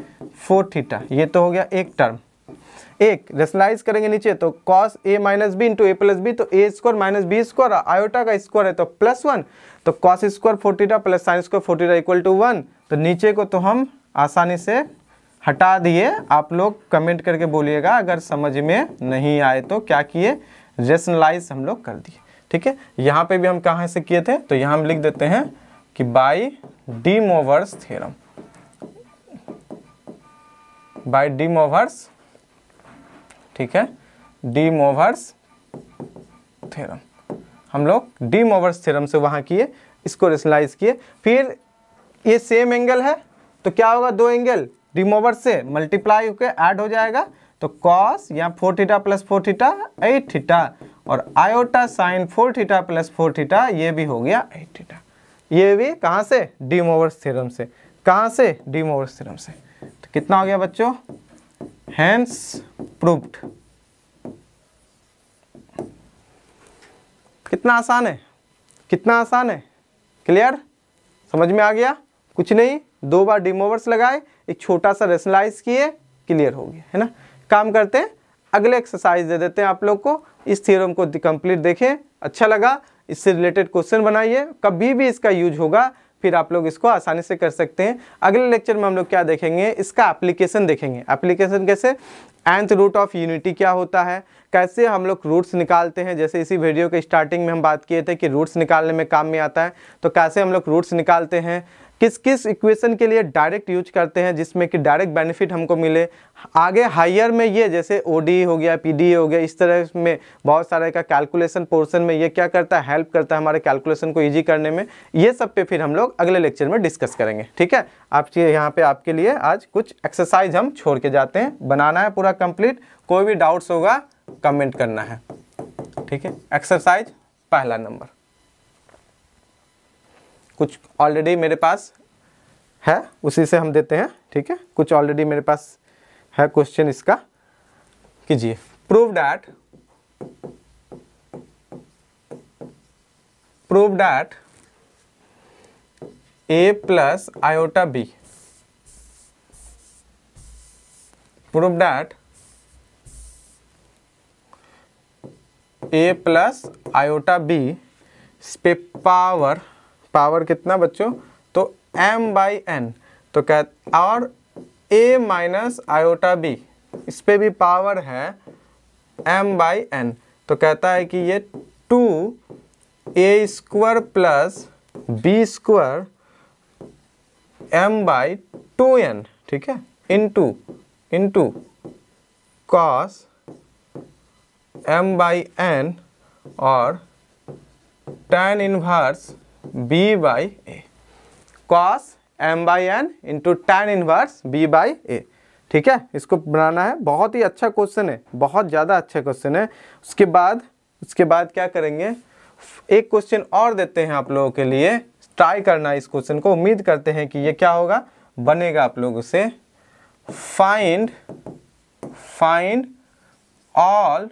S1: four theta ये तो हो गया एक टर्म एक रेशनलाइज करेंगे नीचे तो cos a minus b into a plus b तो a square minus B square iota का स्क्वायर है तो प्लस वन तो cos square four theta plus sine square four theta equal to one तो नीचे को तो हम आसानी से हटा दिए आप लोग कमेंट करके बोलिएगा अगर समझ में नहीं आए तो क्या किए रेशनलाइज हम लोग कर दिए ठीक है यहाँ पे भी हम कहाँ से किए थे तो यहाँ हम लिख देते हैं कि by de Moivre's theorem by de Moivre's ठीक है डी मोवर्स थेरम हम लोग डी मोवर्स थेरम से वहाँ किए इसको रेशनलाइज किए फिर ये सेम एंगल है तो क्या होगा दो एंगल डी मोवर्स से मल्टीप्लाई होकर ऐड हो जाएगा तो कॉस यहाँ four theta plus four theta eight theta और iota sine four theta plus four theta ये भी हो गया एट थीटा ये भी कहाँ से डी मोवर्स थ्योरम से कहाँ से डी मोवर्स थ्योरम से तो कितना हो गया बच्चों हैंस प्रूव्ड कितना आसान है कितना आसान है क्लियर समझ में आ गया कुछ नहीं दो बार डिमोवर्स लगाए एक छोटा सा रेशनलाइज किए क्लियर हो गया है ना काम करते हैं अगले एक्सरसाइज दे देते हैं आप लोग को इस थ्योरम को कंप्लीट देखें अच्छा लगा इससे रिलेटेड क्वेश्चन बनाइए कभी भी इसका यूज होगा फिर आप लोग इसको आसानी से कर सकते हैं अगले लेक्चर में हम लोग क्या देखेंगे इसका एप्लीकेशन देखेंगे एप्लीकेशन कैसे एंथ रूट ऑफ यूनिटी क्या होता है कैसे हम लोग रूट्स निकालते हैं जैसे इसी वीडियो के स्टार्टिंग में हम बात किए थे कि रूट्स निकालने में काम में आता है तो कैसे हम लोग रूट्स निकालते हैं किस किस इक्वेशन के लिए डायरेक्ट यूज करते हैं जिसमें कि डायरेक्ट बेनिफिट हमको मिले आगे हायर में ये जैसे ओ हो गया पी हो गया इस तरह में बहुत सारे का कैलकुलेशन पोर्सन में ये क्या करता है हेल्प करता है हमारे कैलकुलेशन को ईजी करने में ये सब पे फिर हम लोग अगले लेक्चर में डिस्कस करेंगे ठीक है आपके यहाँ पे आपके लिए आज कुछ एक्सरसाइज हम छोड़ के जाते हैं बनाना है पूरा कंप्लीट कोई भी डाउट्स होगा कमेंट करना है ठीक है एक्सरसाइज पहला नंबर कुछ ऑलरेडी मेरे पास है उसी से हम देते हैं ठीक है कुछ ऑलरेडी मेरे पास है क्वेश्चन इसका कीजिए prove that prove that a plus iota b prove that a plus iota b पे पावर पावर कितना बच्चों तो एम बाई एन तो कह और ए माइनस आयोटा बी इस पर भी पावर है एम बाई एन तो कहता है कि ये two a square plus b square m by two n ठीक है into into cos m by n और tan inverse b by a cos m by n into tan inverse b by a ठीक है इसको बनाना है बहुत ही अच्छा question है बहुत ज़्यादा अच्छा क्वेश्चन है उसके बाद उसके बाद क्या करेंगे एक क्वेश्चन और देते हैं आप लोगों के लिए ट्राई करना इस क्वेश्चन को उम्मीद करते हैं कि ये क्या होगा बनेगा आप लोगों से find find all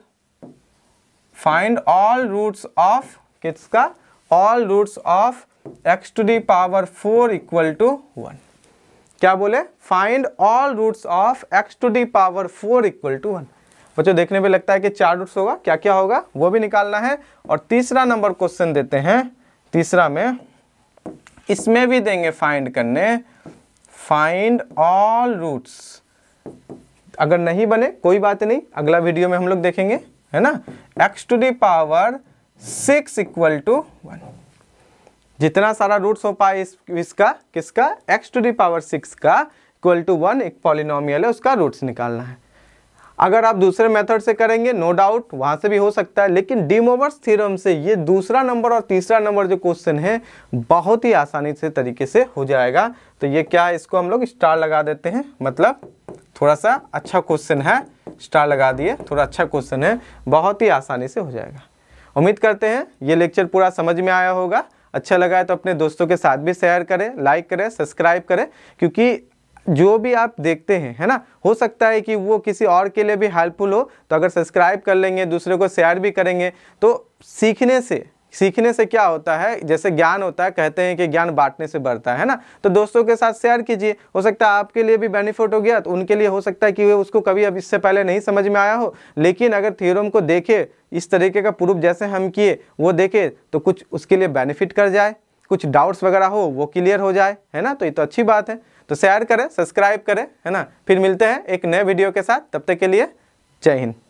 S1: find all roots of किसका all roots of x to the power four equal to one क्या बोले find all roots of x to the power four equal to one बच्चों देखने पे लगता है कि चार रूट्स होगा क्या क्या होगा वो भी निकालना है और तीसरा नंबर क्वेश्चन देते हैं तीसरा में इसमें भी देंगे फाइंड करने फाइंड ऑल रूट्स अगर नहीं बने कोई बात नहीं अगला वीडियो में हम लोग देखेंगे है ना x to the power six equal to one जितना सारा रूट्स हो पाए इस, इसका किसका x to the power six का इक्वल टू वन एक पॉलिनोमियल है उसका रूट्स निकालना है अगर आप दूसरे मेथड से करेंगे नो डाउट वहाँ से भी हो सकता है लेकिन डीमोवर्स थ्योरम से ये दूसरा नंबर और तीसरा नंबर जो क्वेश्चन है बहुत ही आसानी से तरीके से हो जाएगा तो ये क्या है इसको हम लोग स्टार लगा देते हैं मतलब थोड़ा सा अच्छा क्वेश्चन है स्टार लगा दिए थोड़ा अच्छा क्वेश्चन है बहुत ही आसानी से हो जाएगा उम्मीद करते हैं ये लेक्चर पूरा समझ में आया होगा अच्छा लगा है तो अपने दोस्तों के साथ भी शेयर करें लाइक करें सब्सक्राइब करें क्योंकि जो भी आप देखते हैं है ना हो सकता है कि वो किसी और के लिए भी हेल्पफुल हो तो अगर सब्सक्राइब कर लेंगे दूसरे को शेयर भी करेंगे तो सीखने से सीखने से क्या होता है जैसे ज्ञान होता है कहते हैं कि ज्ञान बांटने से बढ़ता है ना तो दोस्तों के साथ शेयर कीजिए हो सकता है आपके लिए भी बेनिफिट हो गया तो उनके लिए हो सकता है कि वे उसको कभी अब इससे पहले नहीं समझ में आया हो लेकिन अगर थियोरम को देखे इस तरीके का प्रूफ जैसे हम किए वो देखे तो कुछ उसके लिए बेनिफिट कर जाए कुछ डाउट्स वगैरह हो वो क्लियर हो जाए है ना तो ये तो अच्छी बात है तो शेयर करें सब्सक्राइब करें है ना फिर मिलते हैं एक नए वीडियो के साथ तब तक के लिए जय हिंद